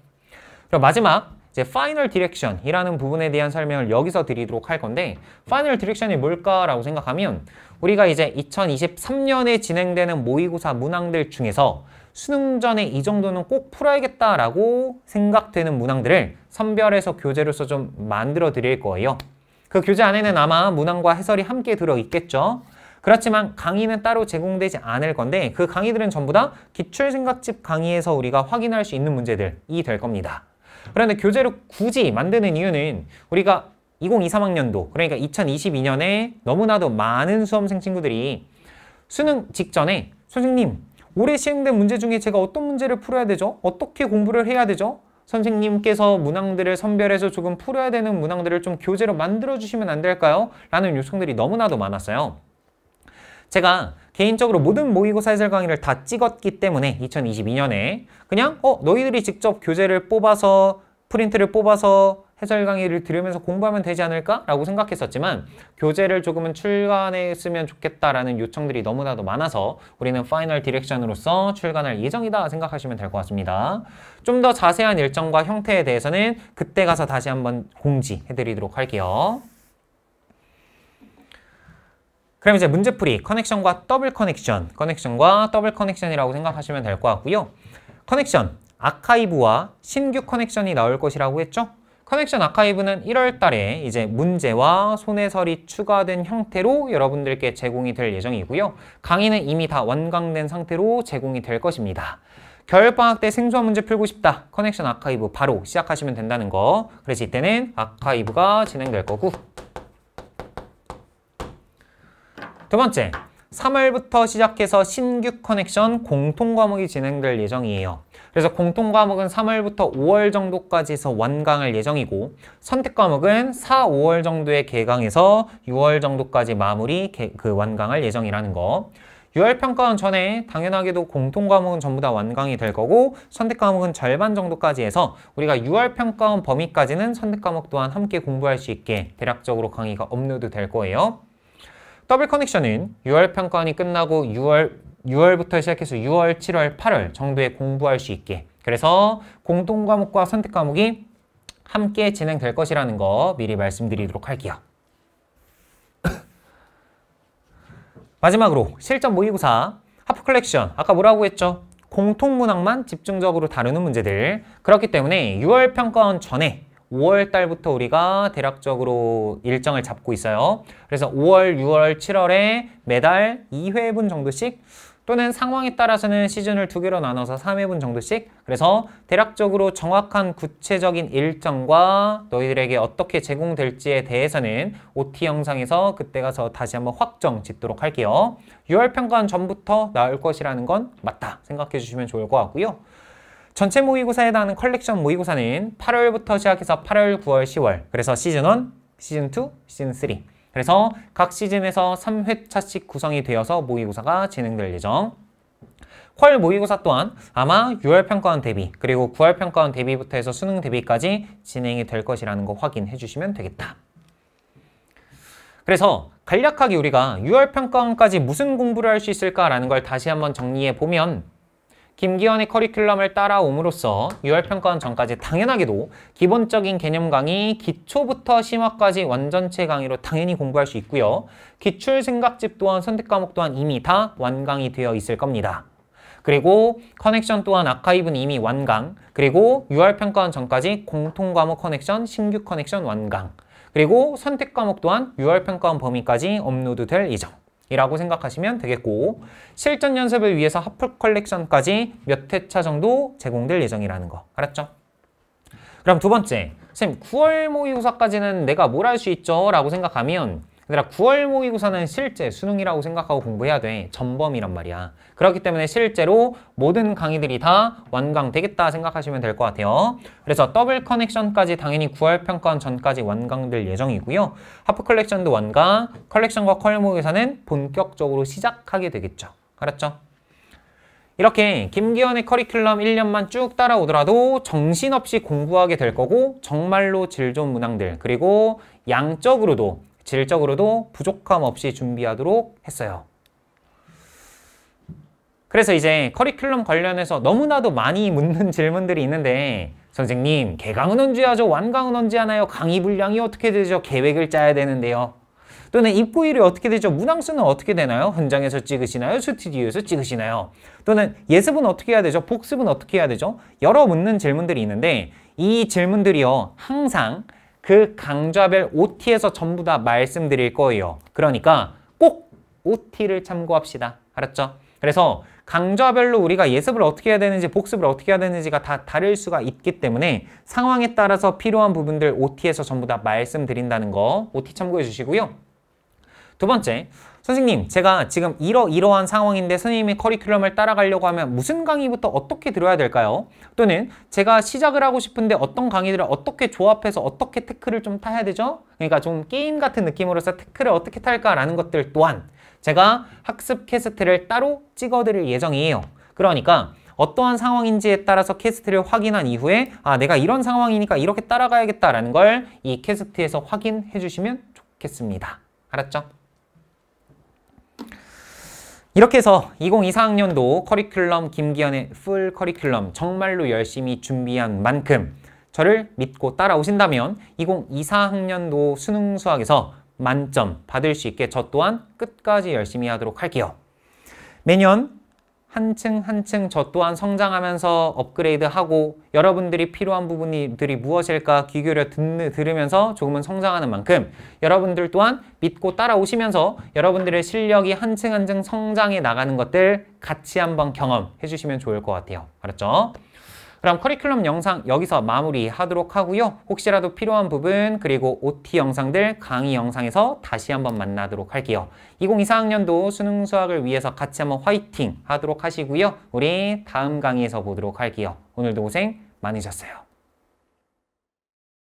그럼 마지막 이제 파이널 디렉션이라는 부분에 대한 설명을 여기서 드리도록 할 건데 파이널 디렉션이 뭘까라고 생각하면 우리가 이제 2023년에 진행되는 모의고사 문항들 중에서 수능 전에 이 정도는 꼭 풀어야겠다라고 생각되는 문항들을 선별해서 교재로서 좀 만들어 드릴 거예요. 그 교재 안에는 아마 문항과 해설이 함께 들어있겠죠. 그렇지만 강의는 따로 제공되지 않을 건데 그 강의들은 전부 다 기출생각집 강의에서 우리가 확인할 수 있는 문제들이 될 겁니다. 그런데 교재를 굳이 만드는 이유는 우리가 2023학년도 그러니까 2022년에 너무나도 많은 수험생 친구들이 수능 직전에 선생님 올해 시행된 문제 중에 제가 어떤 문제를 풀어야 되죠? 어떻게 공부를 해야 되죠? 선생님께서 문항들을 선별해서 조금 풀어야 되는 문항들을 좀 교재로 만들어주시면 안 될까요? 라는 요청들이 너무나도 많았어요. 제가 개인적으로 모든 모의고사 해설 강의를 다 찍었기 때문에 2022년에 그냥 어 너희들이 직접 교재를 뽑아서 프린트를 뽑아서 해설 강의를 들으면서 공부하면 되지 않을까라고 생각했었지만 교재를 조금은 출간했으면 좋겠다라는 요청들이 너무나도 많아서 우리는 파이널 디렉션으로서 출간할 예정이다 생각하시면 될 것 같습니다. 좀 더 자세한 일정과 형태에 대해서는 그때 가서 다시 한번 공지해드리도록 할게요. 그럼 이제 문제풀이 커넥션과 더블 커넥션 커넥션과 더블 커넥션이라고 생각하시면 될 것 같고요 커넥션 아카이브와 신규 커넥션이 나올 것이라고 했죠 커넥션 아카이브는 1월 달에 이제 문제와 손해설이 추가된 형태로 여러분들께 제공이 될 예정이고요. 강의는 이미 다 완강된 상태로 제공이 될 것입니다. 겨울방학 때 생소한 문제 풀고 싶다. 커넥션 아카이브 바로 시작하시면 된다는 거. 그래서 이때는 아카이브가 진행될 거고. 두 번째, 3월부터 시작해서 신규 커넥션 공통 과목이 진행될 예정이에요. 그래서 공통 과목은 3월부터 5월 정도까지서 완강할 예정이고 선택 과목은 4, 5월 정도에 개강해서 6월 정도까지 마무리 개, 그 완강할 예정이라는 거. 6월 평가원 전에 당연하게도 공통 과목은 전부 다 완강이 될 거고 선택 과목은 절반 정도까지 해서 우리가 6월 평가원 범위까지는 선택 과목 또한 함께 공부할 수 있게 대략적으로 강의가 업로드 될 거예요. 더블 커넥션은 6월 평가원이 끝나고 6월 6월부터 시작해서 6월, 7월, 8월 정도에 공부할 수 있게 그래서 공통 과목과 선택 과목이 함께 진행될 것이라는 거 미리 말씀드리도록 할게요. 마지막으로 실전 모의고사 하프 컬렉션 아까 뭐라고 했죠? 공통 문항만 집중적으로 다루는 문제들 그렇기 때문에 6월 평가원 전에 5월 달부터 우리가 대략적으로 일정을 잡고 있어요. 그래서 5월, 6월, 7월에 매달 2회분 정도씩 또는 상황에 따라서는 시즌을 두 개로 나눠서 3회분 정도씩 그래서 대략적으로 정확한 구체적인 일정과 너희들에게 어떻게 제공될지에 대해서는 OT 영상에서 그때 가서 다시 한번 확정 짓도록 할게요. 6월 평가는 전부터 나올 것이라는 건 맞다 생각해 주시면 좋을 것 같고요. 전체 모의고사에 해당하는 컬렉션 모의고사는 8월부터 시작해서 8월, 9월, 10월 그래서 시즌 1, 시즌 2, 시즌 3 그래서 각 시즌에서 3회차씩 구성이 되어서 모의고사가 진행될 예정. 퀄 모의고사 또한 아마 6월 평가원 대비 그리고 9월 평가원 대비부터 해서 수능 대비까지 진행이 될 것이라는 거 확인해 주시면 되겠다. 그래서 간략하게 우리가 6월 평가원까지 무슨 공부를 할 수 있을까라는 걸 다시 한번 정리해 보면 김기현의 커리큘럼을 따라옴으로써 6월 평가원 전까지 당연하게도 기본적인 개념 강의 기초부터 심화까지 완전체 강의로 당연히 공부할 수 있고요. 기출 생각집 또한 선택 과목 또한 이미 다 완강이 되어 있을 겁니다. 그리고 커넥션 또한 아카이브는 이미 완강 그리고 6월 평가원 전까지 공통 과목 커넥션, 신규 커넥션 완강 그리고 선택 과목 또한 6월 평가원 범위까지 업로드 될 예정 이라고 생각하시면 되겠고 실전 연습을 위해서 하프 컬렉션까지 몇 회차 정도 제공될 예정이라는 거 알았죠? 그럼 두 번째, 선생님 9월 모의고사까지는 내가 뭘 할 수 있죠? 라고 생각하면 얘들아 9월 모의고사는 실제 수능이라고 생각하고 공부해야 돼. 전범이란 말이야. 그렇기 때문에 실제로 모든 강의들이 다 완강되겠다 생각하시면 될 것 같아요. 그래서 더블 커넥션까지 당연히 9월 평가원 전까지 완강될 예정이고요. 하프 컬렉션도 완강, 컬렉션과 컬 모의고사는 본격적으로 시작하게 되겠죠. 알았죠? 이렇게 김기현의 커리큘럼 1년만 쭉 따라오더라도 정신없이 공부하게 될 거고 정말로 질 좋은 문항들 그리고 양적으로도 질적으로도 부족함 없이 준비하도록 했어요. 그래서 이제 커리큘럼 관련해서 너무나도 많이 묻는 질문들이 있는데 선생님, 개강은 언제 하죠? 완강은 언제 하나요? 강의 분량이 어떻게 되죠? 계획을 짜야 되는데요. 또는 입구일이 어떻게 되죠? 문항수는 어떻게 되나요? 현장에서 찍으시나요? 스튜디오에서 찍으시나요? 또는 예습은 어떻게 해야 되죠? 복습은 어떻게 해야 되죠? 여러 묻는 질문들이 있는데 이 질문들이요 항상 그 강좌별 OT에서 전부 다 말씀드릴 거예요. 그러니까 꼭 OT를 참고합시다. 알았죠? 그래서 강좌별로 우리가 예습을 어떻게 해야 되는지 복습을 어떻게 해야 되는지가 다 다를 수가 있기 때문에 상황에 따라서 필요한 부분들 OT에서 전부 다 말씀드린다는 거 OT 참고해 주시고요. 두 번째, 선생님 제가 지금 이러이러한 상황인데 선생님의 커리큘럼을 따라가려고 하면 무슨 강의부터 어떻게 들어야 될까요? 또는 제가 시작을 하고 싶은데 어떤 강의들을 어떻게 조합해서 어떻게 테크를 좀 타야 되죠? 그러니까 좀 게임 같은 느낌으로서 테크를 어떻게 탈까라는 것들 또한 제가 학습 캐스트를 따로 찍어드릴 예정이에요. 그러니까 어떠한 상황인지에 따라서 캐스트를 확인한 이후에 아 내가 이런 상황이니까 이렇게 따라가야겠다라는 걸 이 캐스트에서 확인해 주시면 좋겠습니다. 알았죠? 이렇게 해서 2024학년도 커리큘럼 김기현의 풀 커리큘럼 정말로 열심히 준비한 만큼 저를 믿고 따라오신다면 2024학년도 수능 수학에서 만점 받을 수 있게 저 또한 끝까지 열심히 하도록 할게요. 매년 한층 한층 저 또한 성장하면서 업그레이드하고 여러분들이 필요한 부분들이 무엇일까 귀결여 듣는, 들으면서 조금은 성장하는 만큼 여러분들 또한 믿고 따라오시면서 여러분들의 실력이 한층 한층 성장해 나가는 것들 같이 한번 경험해 주시면 좋을 것 같아요. 알았죠? 그럼 커리큘럼 영상 여기서 마무리하도록 하고요. 혹시라도 필요한 부분 그리고 OT 영상들 강의 영상에서 다시 한번 만나도록 할게요. 2024학년도 수능 수학을 위해서 같이 한번 화이팅 하도록 하시고요. 우리 다음 강의에서 보도록 할게요. 오늘도 고생 많으셨어요.